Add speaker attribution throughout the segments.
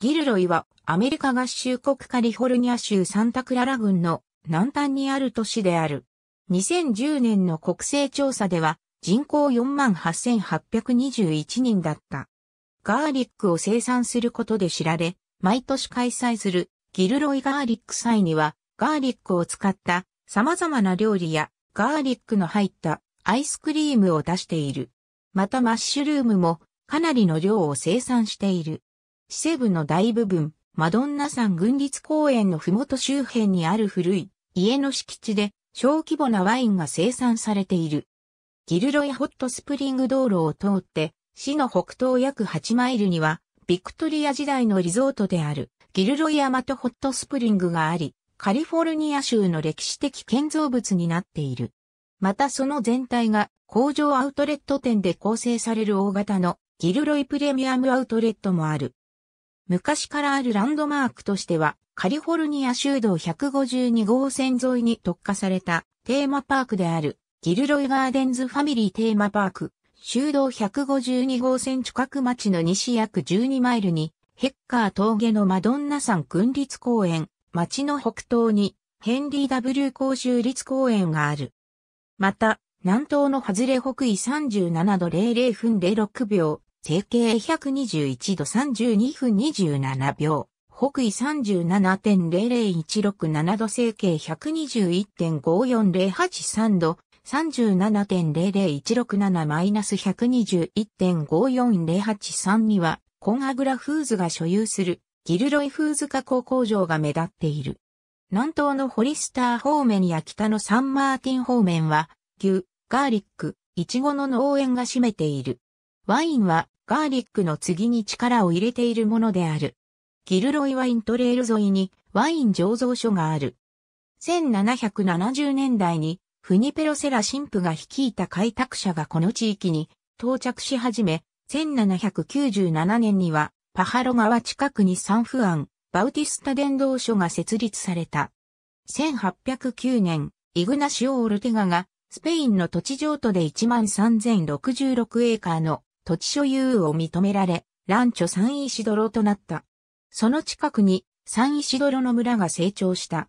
Speaker 1: ギルロイはアメリカ合衆国カリフォルニア州サンタクララ郡の南端にある都市である。2010年の国勢調査では人口48,821人だった。ガーリックを生産することで知られ、毎年開催するギルロイガーリック祭にはガーリックを使った様々な料理やガーリックの入ったアイスクリームを出している。またマッシュルームもかなりの量を生産している。市政部の大部分、マドンナ山軍立公園のふもと周辺にある古い家の敷地で小規模なワインが生産されている。ギルロイホットスプリング道路を通って市の北東約8マイルにはビクトリア時代のリゾートであるギルロイアマトホットスプリングがあり、カリフォルニア州の歴史的建造物になっている。またその全体が工場アウトレット店で構成される大型のギルロイプレミアムアウトレットもある。昔からあるランドマークとしては、カリフォルニア州道152号線沿いに特化されたテーマパークである、ギルロイガーデンズファミリーテーマパーク、州道152号線近く町の西約12マイルに、ヘッカー峠のマドンナ山君立公園、町の北東にヘンリー W 公州立公園がある。また、南東の外れ北緯37度00分06秒、定型121度32分27秒、北緯37.00167度整形121.54083度、37.00167-121.54083には、コンアグラフーズが所有するギルロイフーズ加工工場が目立っている。南東のホリスター方面や北のサンマーティン方面は、牛、ガーリック、イチゴの農園が占めている。ワインはガーリックの次に力を入れているものである。ギルロイワイントレール沿いにワイン醸造所がある。1770年代にフニペロセラ神父が率いた開拓者がこの地域に到着し始め、1797年にはパハロ川近くにサンフアン、バウティスタ伝道所が設立された。1809年、イグナシオ・オルテガがスペインの土地譲渡で13,066エーカーの土地所有を認められ、ランチョ・三位イ泥となった。その近くに三位イ泥の村が成長した。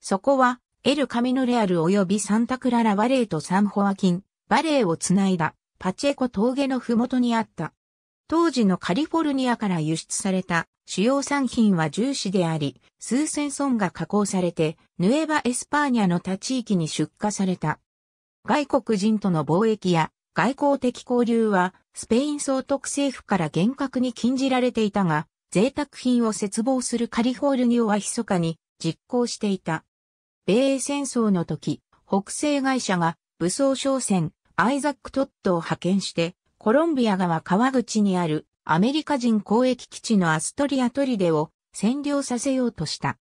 Speaker 1: そこは、エル・カミノレアル及びサンタクララ・バレーとサン・ホアキン、バレーをつないだ、パチェコ峠のふもとにあった。当時のカリフォルニアから輸出された主要産品は重視であり、数千村が加工されて、ヌエバ・エスパーニャの他地域に出荷された。外国人との貿易や外交的交流は、スペイン総督政府から厳格に禁じられていたが、贅沢品を切望するカリフォルニオは密かに実行していた。米英戦争の時、北西会社が武装商船アイザック・トッドを派遣して、コロンビア川川口にあるアメリカ人交易基地のアストリアトリデを占領させようとした。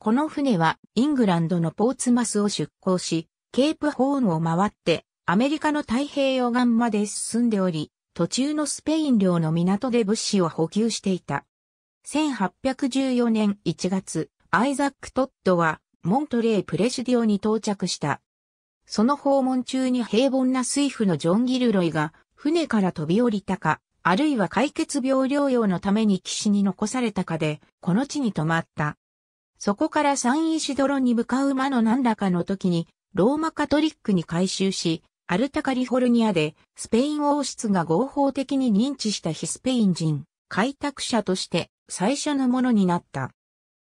Speaker 1: この船はイングランドのポーツマスを出港し、ケープホーンを回ってアメリカの太平洋岸まで進んでおり、途中のスペイン領の港で物資を補給していた。1814年1月、アイザック・トッドは、モントレー・プレシディオに到着した。その訪問中に平凡な水夫のジョン・ギルロイが、船から飛び降りたか、あるいは解決病療養のために岸に残されたかで、この地に泊まった。そこからサンイシドロに向かう間の何らかの時に、ローマカトリックに改修し、アルタカリフォルニアで、スペイン王室が合法的に認知したヒスペイン人、開拓者として最初のものになった。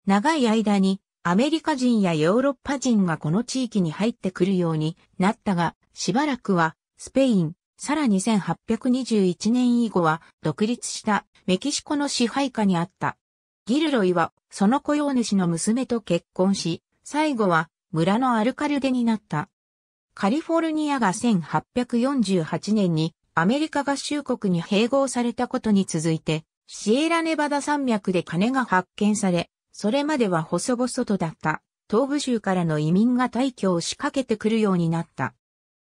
Speaker 1: 長い間に、アメリカ人やヨーロッパ人がこの地域に入ってくるようになったが、しばらくは、スペイン、さらに1821年以後は、独立したメキシコの支配下にあった。ギルロイは、その雇用主の娘と結婚し、最後は、村のアルカルデになった。カリフォルニアが1848年にアメリカ合衆国に併合されたことに続いて、シエラネバダ山脈で金が発見され、それまでは細々とだった東部州からの移民が退去を仕掛けてくるようになった。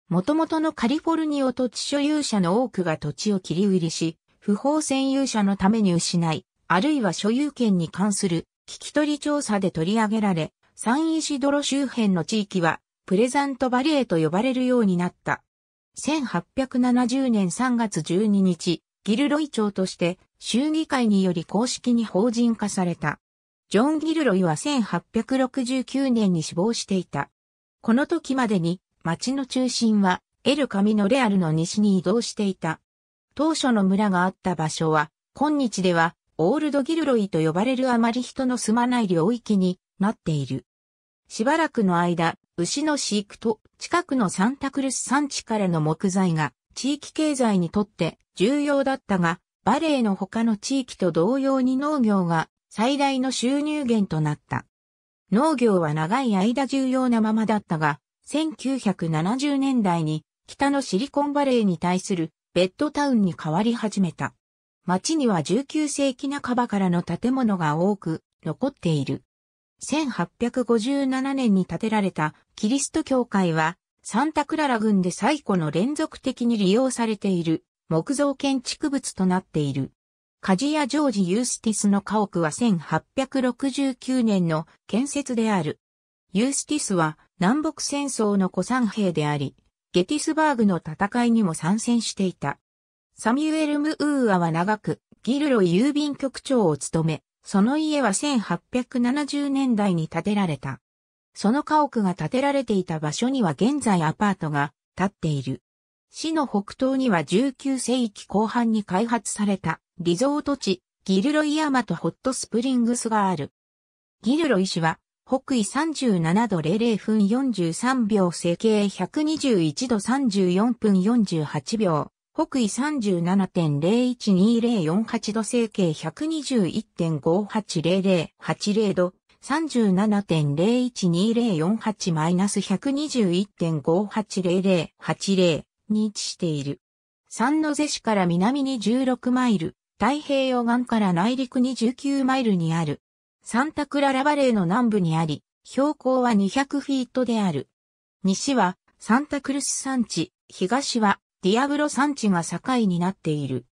Speaker 1: 元々のカリフォルニを土地所有者の多くが土地を切り売りし、不法占有者のために失い、あるいは所有権に関する聞き取り調査で取り上げられ、サン市シドロ周辺の地域はプレザントバレーと呼ばれるようになった。1870年3月12日、ギルロイ長として衆議会により公式に法人化された。ジョン・ギルロイは1869年に死亡していた。この時までに町の中心はエルカミノ・レアルの西に移動していた。当初の村があった場所は今日ではオールドギルロイと呼ばれるあまり人の住まない領域になっている。しばらくの間、牛の飼育と近くのサンタクルス産地からの木材が地域経済にとって重要だったが、バレーの他の地域と同様に農業が最大の収入源となった。農業は長い間重要なままだったが、1970年代に北のシリコンバレーに対するベッドタウンに変わり始めた。街には19世紀半ばからの建物が多く残っている。1857年に建てられたキリスト教会は、サンタクララ郡で最古の連続的に利用されている木造建築物となっている。カジア・ジョージ・ユースティスの家屋は1869年の建設である。ユースティスは南北戦争の古参兵であり、ゲティスバーグの戦いにも参戦していた。サミュエル・ムーアは長く、ギルロ郵便局長を務め、その家は1870年代に建てられた。その家屋が建てられていた場所には現在アパートが建っている。市の北東には19世紀後半に開発されたリゾート地、ギルロイ山とホットスプリングスがある。ギルロイ市は北緯37度00分43秒、整形121度34分48秒、北緯37.012048度整形121.580080度37.012048-121.580080に位置している。三ノ瀬市から南に16マイル、太平洋岸から内陸に19マイルにある。サンタクララバレーの南部にあり、標高は200フィートである。西はサンタクルス山地、東はディアブロ産地が境になっている。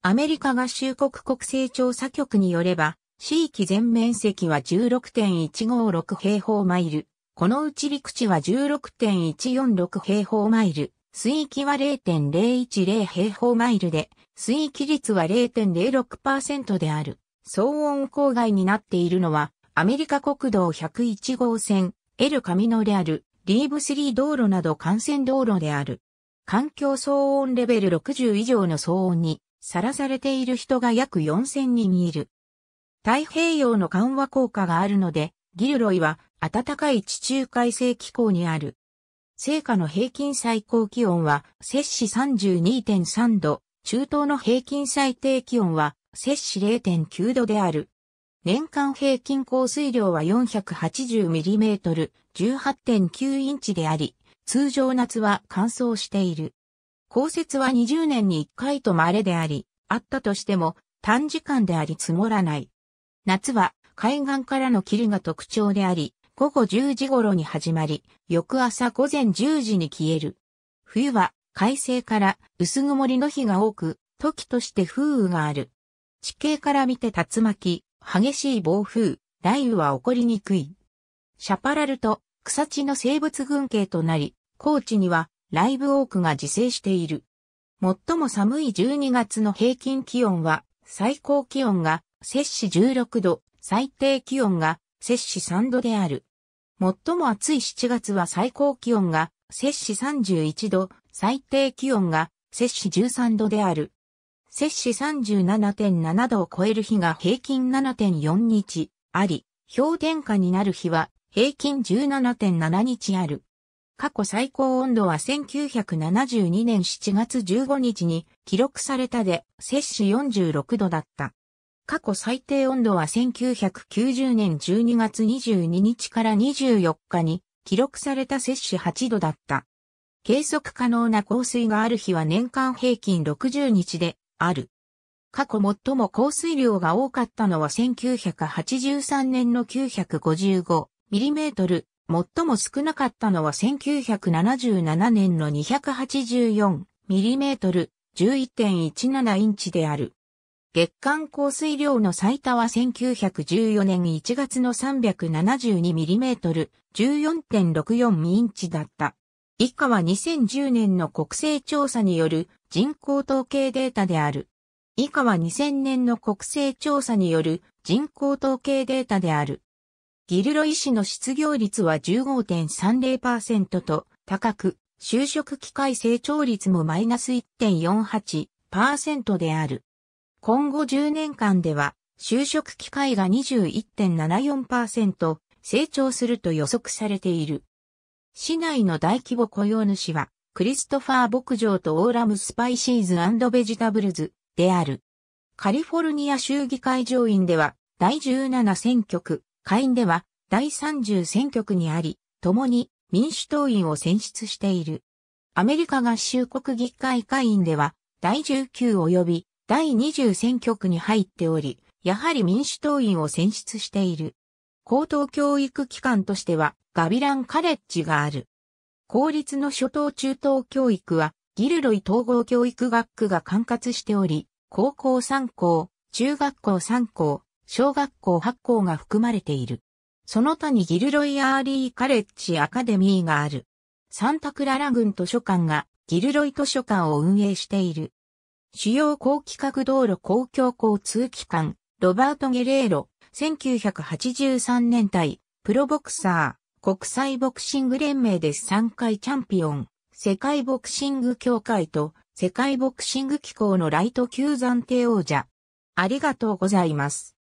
Speaker 1: アメリカ合衆国国勢調査局によれば、地域全面積は16.156平方マイル。このうち陸地は16.146平方マイル。水域は0.010平方マイルで、水域率は0.06%である。騒音郊外になっているのは、アメリカ国道101号線、エルカミノである、リーブ3道路など幹線道路である。環境騒音レベル60以上の騒音にさらされている人が約4000人いる。太平洋の緩和効果があるので、ギルロイは暖かい地中海性気候にある。成果の平均最高気温は摂氏32.3度、中東の平均最低気温は摂氏0.9度である。年間平均降水量は 480mm、18.9インチであり、通常夏は乾燥している。降雪は20年に1回と稀であり、あったとしても短時間であり積もらない。夏は海岸からの霧が特徴であり、午後10時頃に始まり、翌朝午前10時に消える。冬は快晴から薄曇りの日が多く、時として風雨がある。地形から見て竜巻、激しい暴風、雷雨は起こりにくい。シャパラルト、草地の生物群系となり、高地にはライブオークが自生している。最も寒い12月の平均気温は、最高気温が摂氏16度、最低気温が摂氏3度である。最も暑い7月は最高気温が摂氏31度、最低気温が摂氏13度である。摂氏37.7度を超える日が平均7.4日あり、氷点下になる日は平均17.7日ある。過去最高温度は1972年7月15日に記録されたで、摂氏46度だった。過去最低温度は1990年12月22日から24日に記録された摂氏8度だった。計測可能な降水がある日は年間平均60日である。過去最も降水量が多かったのは1983年の955ミリメートル、最も少なかったのは1977年の284ミリメートル、11.17インチである。月間降水量の最多は1914年1月の3 7 2トル、14.64インチだった。以下は2010年の国勢調査による人口統計データである。以下は2000年の国勢調査による人口統計データである。ギルロイ氏の失業率は15.30%と高く、就職機会成長率もマイナス1.48%である。今後10年間では、就職機会が21.74%成長すると予測されている。市内の大規模雇用主は、クリストファー牧場とオーラムスパイシーズベジタブルズである。カリフォルニア州議会上院では、第17選挙区、下院では第30選挙区にあり、共に民主党員を選出している。アメリカ合衆国議会下院では、第19及び第20選挙区に入っており、やはり民主党員を選出している。高等教育機関としては、ガビランカレッジがある。公立の初等中等教育は、ギルロイ統合教育学区が管轄しており、高校3校、中学校3校、小学校8校が含まれている。その他にギルロイアーリーカレッジアカデミーがある。サンタクララ郡図書館がギルロイ図書館を運営している。主要高規格道路公共交通機関、ロバート・ゲレーロ、1983年代、プロボクサー、国際ボクシング連盟で3回チャンピオン、世界ボクシング協会と世界ボクシング機構のライト級暫定王者。ありがとうございます。